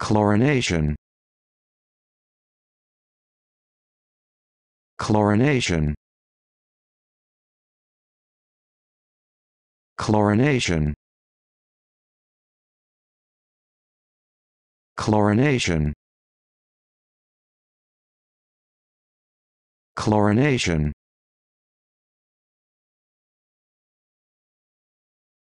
chlorination chlorination chlorination chlorination chlorination